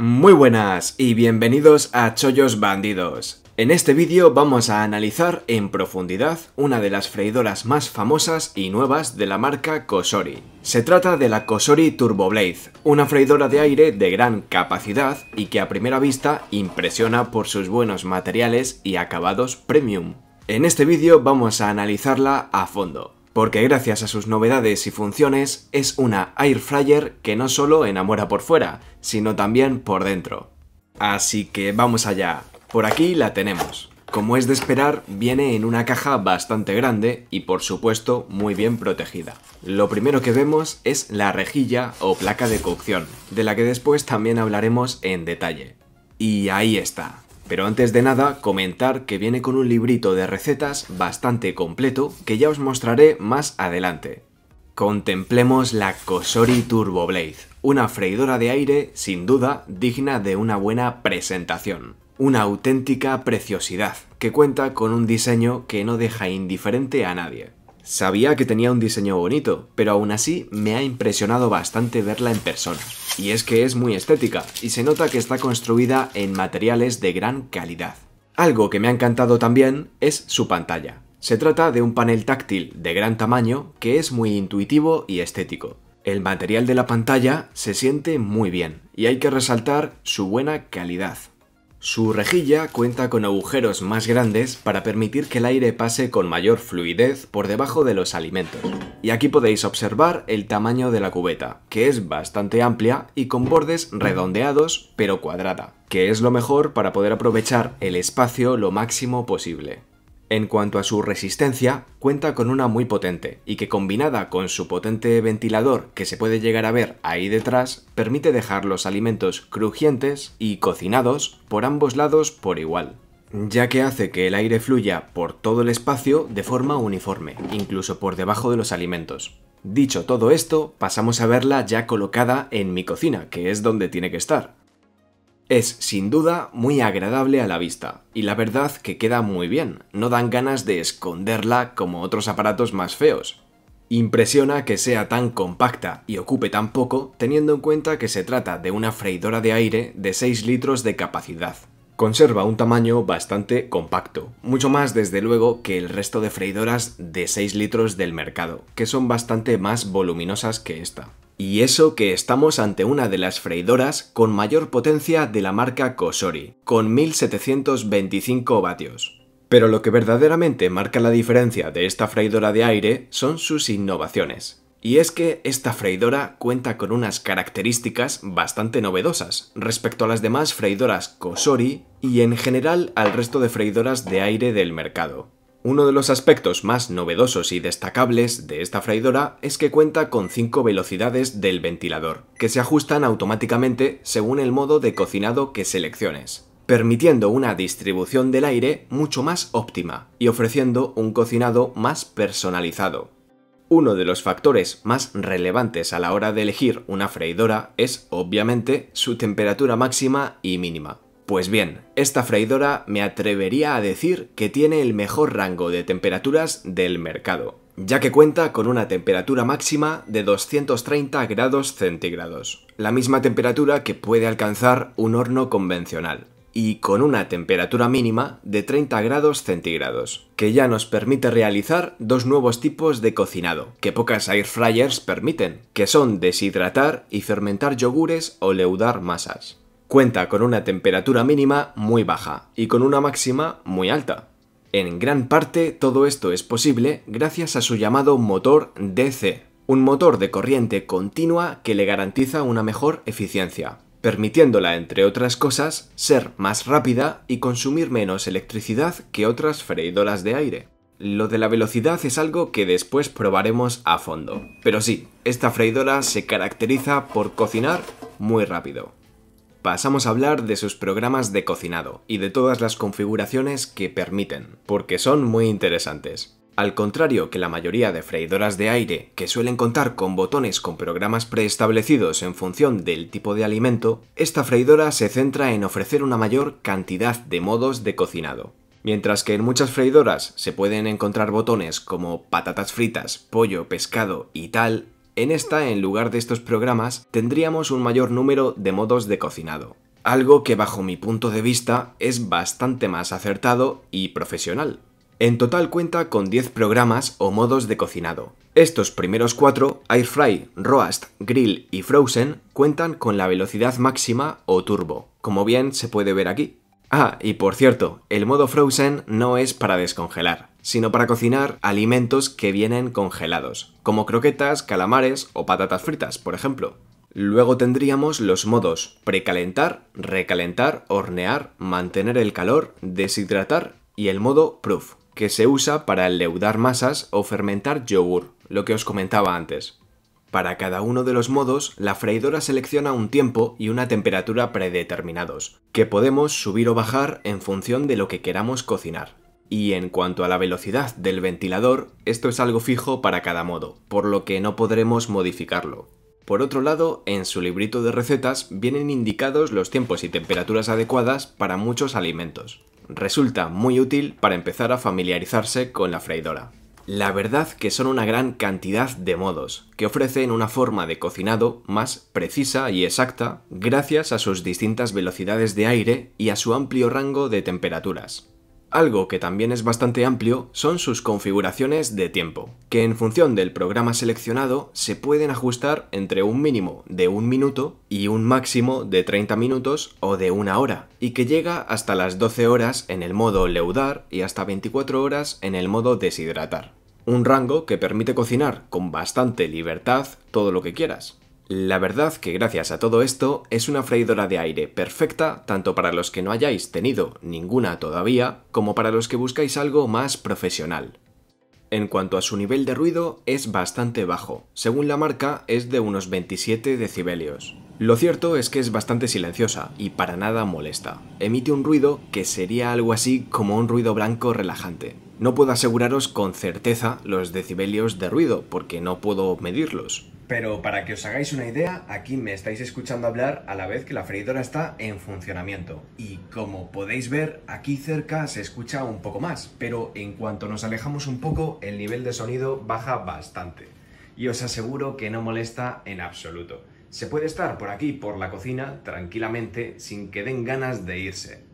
Muy buenas y bienvenidos a Chollos Bandidos. En este vídeo vamos a analizar en profundidad una de las freidoras más famosas y nuevas de la marca Kosori. Se trata de la Kosori Blaze, una freidora de aire de gran capacidad y que a primera vista impresiona por sus buenos materiales y acabados premium. En este vídeo vamos a analizarla a fondo, porque gracias a sus novedades y funciones es una air fryer que no solo enamora por fuera, sino también por dentro. Así que vamos allá, por aquí la tenemos. Como es de esperar, viene en una caja bastante grande y por supuesto muy bien protegida. Lo primero que vemos es la rejilla o placa de cocción, de la que después también hablaremos en detalle. Y ahí está, pero antes de nada, comentar que viene con un librito de recetas bastante completo que ya os mostraré más adelante. Contemplemos la Kosori Turbo Blade, una freidora de aire sin duda digna de una buena presentación. Una auténtica preciosidad que cuenta con un diseño que no deja indiferente a nadie. Sabía que tenía un diseño bonito, pero aún así me ha impresionado bastante verla en persona. Y es que es muy estética, y se nota que está construida en materiales de gran calidad. Algo que me ha encantado también es su pantalla. Se trata de un panel táctil de gran tamaño que es muy intuitivo y estético. El material de la pantalla se siente muy bien, y hay que resaltar su buena calidad. Su rejilla cuenta con agujeros más grandes para permitir que el aire pase con mayor fluidez por debajo de los alimentos. Y aquí podéis observar el tamaño de la cubeta, que es bastante amplia y con bordes redondeados pero cuadrada, que es lo mejor para poder aprovechar el espacio lo máximo posible. En cuanto a su resistencia, cuenta con una muy potente y que combinada con su potente ventilador que se puede llegar a ver ahí detrás, permite dejar los alimentos crujientes y cocinados por ambos lados por igual, ya que hace que el aire fluya por todo el espacio de forma uniforme, incluso por debajo de los alimentos. Dicho todo esto, pasamos a verla ya colocada en mi cocina, que es donde tiene que estar. Es sin duda muy agradable a la vista, y la verdad que queda muy bien, no dan ganas de esconderla como otros aparatos más feos. Impresiona que sea tan compacta y ocupe tan poco, teniendo en cuenta que se trata de una freidora de aire de 6 litros de capacidad. Conserva un tamaño bastante compacto, mucho más desde luego que el resto de freidoras de 6 litros del mercado, que son bastante más voluminosas que esta. Y eso que estamos ante una de las freidoras con mayor potencia de la marca Kosori, con 1725 vatios. Pero lo que verdaderamente marca la diferencia de esta freidora de aire son sus innovaciones. Y es que esta freidora cuenta con unas características bastante novedosas respecto a las demás freidoras Kosori y en general al resto de freidoras de aire del mercado. Uno de los aspectos más novedosos y destacables de esta freidora es que cuenta con 5 velocidades del ventilador, que se ajustan automáticamente según el modo de cocinado que selecciones, permitiendo una distribución del aire mucho más óptima y ofreciendo un cocinado más personalizado. Uno de los factores más relevantes a la hora de elegir una freidora es, obviamente, su temperatura máxima y mínima. Pues bien, esta freidora me atrevería a decir que tiene el mejor rango de temperaturas del mercado, ya que cuenta con una temperatura máxima de 230 grados centígrados, la misma temperatura que puede alcanzar un horno convencional, y con una temperatura mínima de 30 grados centígrados, que ya nos permite realizar dos nuevos tipos de cocinado, que pocas air fryers permiten, que son deshidratar y fermentar yogures o leudar masas cuenta con una temperatura mínima muy baja y con una máxima muy alta. En gran parte todo esto es posible gracias a su llamado motor DC, un motor de corriente continua que le garantiza una mejor eficiencia, permitiéndola, entre otras cosas, ser más rápida y consumir menos electricidad que otras freidoras de aire. Lo de la velocidad es algo que después probaremos a fondo. Pero sí, esta freidora se caracteriza por cocinar muy rápido pasamos a hablar de sus programas de cocinado y de todas las configuraciones que permiten, porque son muy interesantes. Al contrario que la mayoría de freidoras de aire, que suelen contar con botones con programas preestablecidos en función del tipo de alimento, esta freidora se centra en ofrecer una mayor cantidad de modos de cocinado. Mientras que en muchas freidoras se pueden encontrar botones como patatas fritas, pollo, pescado y tal, en esta, en lugar de estos programas, tendríamos un mayor número de modos de cocinado, algo que bajo mi punto de vista es bastante más acertado y profesional. En total cuenta con 10 programas o modos de cocinado. Estos primeros cuatro, Airfry, Roast, Grill y Frozen, cuentan con la velocidad máxima o turbo, como bien se puede ver aquí. Ah, y por cierto, el modo Frozen no es para descongelar sino para cocinar alimentos que vienen congelados, como croquetas, calamares o patatas fritas, por ejemplo. Luego tendríamos los modos precalentar, recalentar, hornear, mantener el calor, deshidratar y el modo proof, que se usa para leudar masas o fermentar yogur, lo que os comentaba antes. Para cada uno de los modos, la freidora selecciona un tiempo y una temperatura predeterminados, que podemos subir o bajar en función de lo que queramos cocinar. Y en cuanto a la velocidad del ventilador, esto es algo fijo para cada modo, por lo que no podremos modificarlo. Por otro lado, en su librito de recetas vienen indicados los tiempos y temperaturas adecuadas para muchos alimentos. Resulta muy útil para empezar a familiarizarse con la freidora. La verdad que son una gran cantidad de modos, que ofrecen una forma de cocinado más precisa y exacta gracias a sus distintas velocidades de aire y a su amplio rango de temperaturas. Algo que también es bastante amplio son sus configuraciones de tiempo, que en función del programa seleccionado se pueden ajustar entre un mínimo de un minuto y un máximo de 30 minutos o de una hora, y que llega hasta las 12 horas en el modo leudar y hasta 24 horas en el modo deshidratar. Un rango que permite cocinar con bastante libertad todo lo que quieras. La verdad que gracias a todo esto es una freidora de aire perfecta tanto para los que no hayáis tenido ninguna todavía como para los que buscáis algo más profesional. En cuanto a su nivel de ruido es bastante bajo, según la marca es de unos 27 decibelios. Lo cierto es que es bastante silenciosa y para nada molesta. Emite un ruido que sería algo así como un ruido blanco relajante. No puedo aseguraros con certeza los decibelios de ruido porque no puedo medirlos, pero para que os hagáis una idea, aquí me estáis escuchando hablar a la vez que la freidora está en funcionamiento. Y como podéis ver, aquí cerca se escucha un poco más, pero en cuanto nos alejamos un poco, el nivel de sonido baja bastante. Y os aseguro que no molesta en absoluto. Se puede estar por aquí, por la cocina, tranquilamente, sin que den ganas de irse.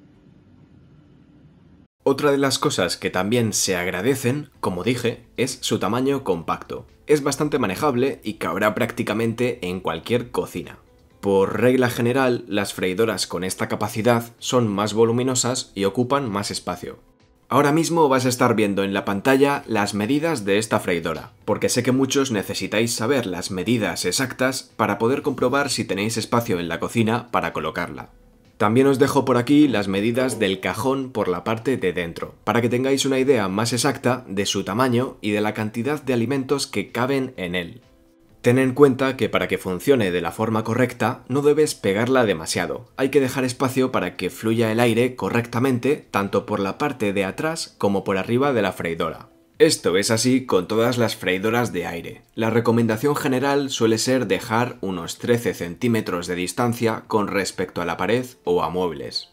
Otra de las cosas que también se agradecen, como dije, es su tamaño compacto. Es bastante manejable y cabrá prácticamente en cualquier cocina. Por regla general, las freidoras con esta capacidad son más voluminosas y ocupan más espacio. Ahora mismo vas a estar viendo en la pantalla las medidas de esta freidora, porque sé que muchos necesitáis saber las medidas exactas para poder comprobar si tenéis espacio en la cocina para colocarla. También os dejo por aquí las medidas del cajón por la parte de dentro, para que tengáis una idea más exacta de su tamaño y de la cantidad de alimentos que caben en él. Ten en cuenta que para que funcione de la forma correcta no debes pegarla demasiado, hay que dejar espacio para que fluya el aire correctamente tanto por la parte de atrás como por arriba de la freidora. Esto es así con todas las freidoras de aire. La recomendación general suele ser dejar unos 13 centímetros de distancia con respecto a la pared o a muebles.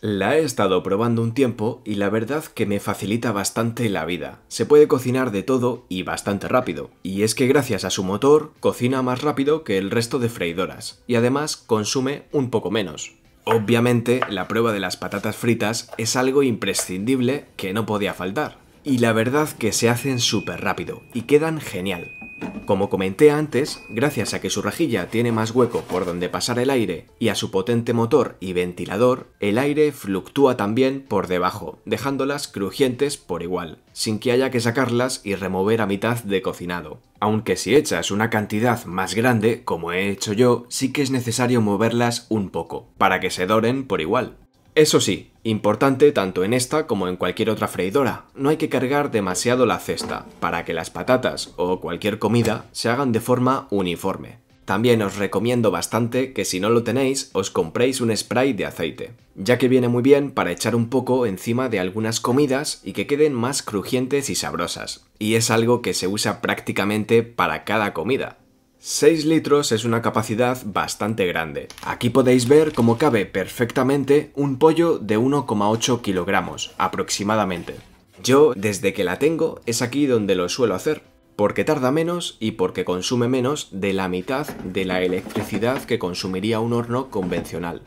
La he estado probando un tiempo y la verdad que me facilita bastante la vida. Se puede cocinar de todo y bastante rápido. Y es que gracias a su motor cocina más rápido que el resto de freidoras y además consume un poco menos. Obviamente la prueba de las patatas fritas es algo imprescindible que no podía faltar y la verdad que se hacen súper rápido y quedan genial. Como comenté antes, gracias a que su rejilla tiene más hueco por donde pasar el aire y a su potente motor y ventilador, el aire fluctúa también por debajo, dejándolas crujientes por igual, sin que haya que sacarlas y remover a mitad de cocinado. Aunque si echas una cantidad más grande, como he hecho yo, sí que es necesario moverlas un poco, para que se doren por igual. Eso sí, importante tanto en esta como en cualquier otra freidora, no hay que cargar demasiado la cesta para que las patatas o cualquier comida se hagan de forma uniforme. También os recomiendo bastante que si no lo tenéis os compréis un spray de aceite, ya que viene muy bien para echar un poco encima de algunas comidas y que queden más crujientes y sabrosas, y es algo que se usa prácticamente para cada comida, 6 litros es una capacidad bastante grande. Aquí podéis ver cómo cabe perfectamente un pollo de 1,8 kilogramos, aproximadamente. Yo, desde que la tengo, es aquí donde lo suelo hacer, porque tarda menos y porque consume menos de la mitad de la electricidad que consumiría un horno convencional.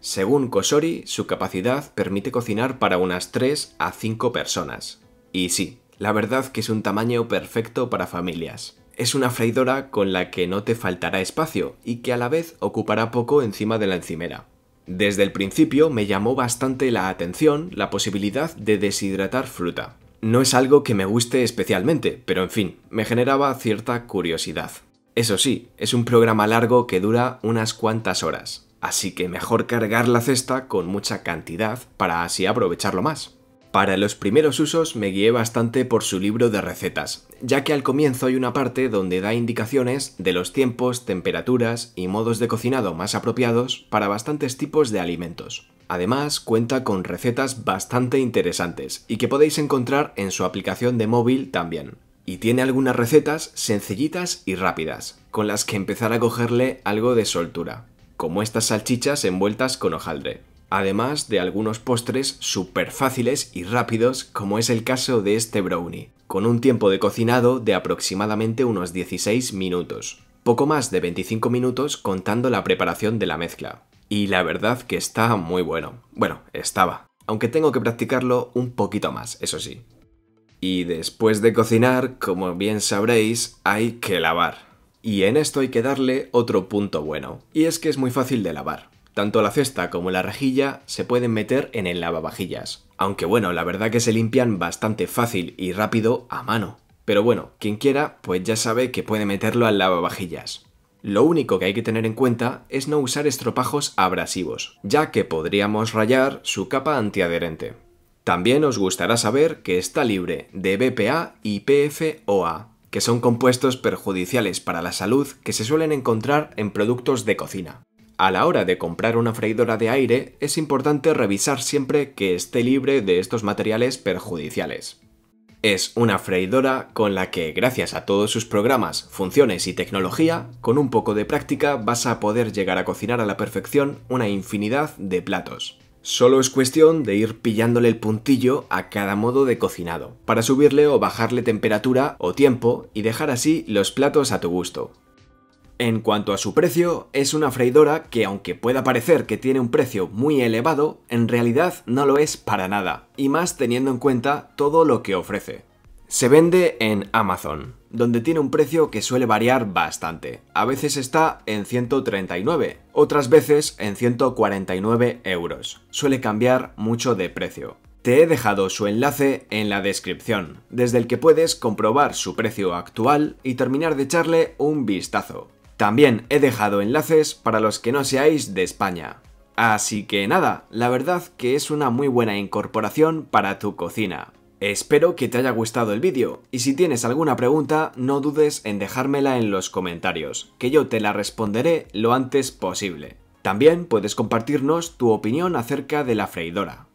Según Kosori, su capacidad permite cocinar para unas 3 a 5 personas. Y sí, la verdad que es un tamaño perfecto para familias. Es una freidora con la que no te faltará espacio y que a la vez ocupará poco encima de la encimera. Desde el principio me llamó bastante la atención la posibilidad de deshidratar fruta. No es algo que me guste especialmente, pero en fin, me generaba cierta curiosidad. Eso sí, es un programa largo que dura unas cuantas horas, así que mejor cargar la cesta con mucha cantidad para así aprovecharlo más. Para los primeros usos me guié bastante por su libro de recetas, ya que al comienzo hay una parte donde da indicaciones de los tiempos, temperaturas y modos de cocinado más apropiados para bastantes tipos de alimentos. Además, cuenta con recetas bastante interesantes y que podéis encontrar en su aplicación de móvil también. Y tiene algunas recetas sencillitas y rápidas, con las que empezar a cogerle algo de soltura, como estas salchichas envueltas con hojaldre además de algunos postres súper fáciles y rápidos como es el caso de este brownie, con un tiempo de cocinado de aproximadamente unos 16 minutos, poco más de 25 minutos contando la preparación de la mezcla. Y la verdad que está muy bueno. Bueno, estaba. Aunque tengo que practicarlo un poquito más, eso sí. Y después de cocinar, como bien sabréis, hay que lavar. Y en esto hay que darle otro punto bueno, y es que es muy fácil de lavar. Tanto la cesta como la rejilla se pueden meter en el lavavajillas. Aunque bueno, la verdad que se limpian bastante fácil y rápido a mano. Pero bueno, quien quiera, pues ya sabe que puede meterlo al lavavajillas. Lo único que hay que tener en cuenta es no usar estropajos abrasivos, ya que podríamos rayar su capa antiadherente. También os gustará saber que está libre de BPA y PFOA, que son compuestos perjudiciales para la salud que se suelen encontrar en productos de cocina. A la hora de comprar una freidora de aire es importante revisar siempre que esté libre de estos materiales perjudiciales. Es una freidora con la que, gracias a todos sus programas, funciones y tecnología, con un poco de práctica vas a poder llegar a cocinar a la perfección una infinidad de platos. Solo es cuestión de ir pillándole el puntillo a cada modo de cocinado, para subirle o bajarle temperatura o tiempo y dejar así los platos a tu gusto. En cuanto a su precio, es una freidora que aunque pueda parecer que tiene un precio muy elevado, en realidad no lo es para nada, y más teniendo en cuenta todo lo que ofrece. Se vende en Amazon, donde tiene un precio que suele variar bastante. A veces está en 139, otras veces en 149 euros. Suele cambiar mucho de precio. Te he dejado su enlace en la descripción, desde el que puedes comprobar su precio actual y terminar de echarle un vistazo. También he dejado enlaces para los que no seáis de España. Así que nada, la verdad que es una muy buena incorporación para tu cocina. Espero que te haya gustado el vídeo y si tienes alguna pregunta no dudes en dejármela en los comentarios, que yo te la responderé lo antes posible. También puedes compartirnos tu opinión acerca de la freidora.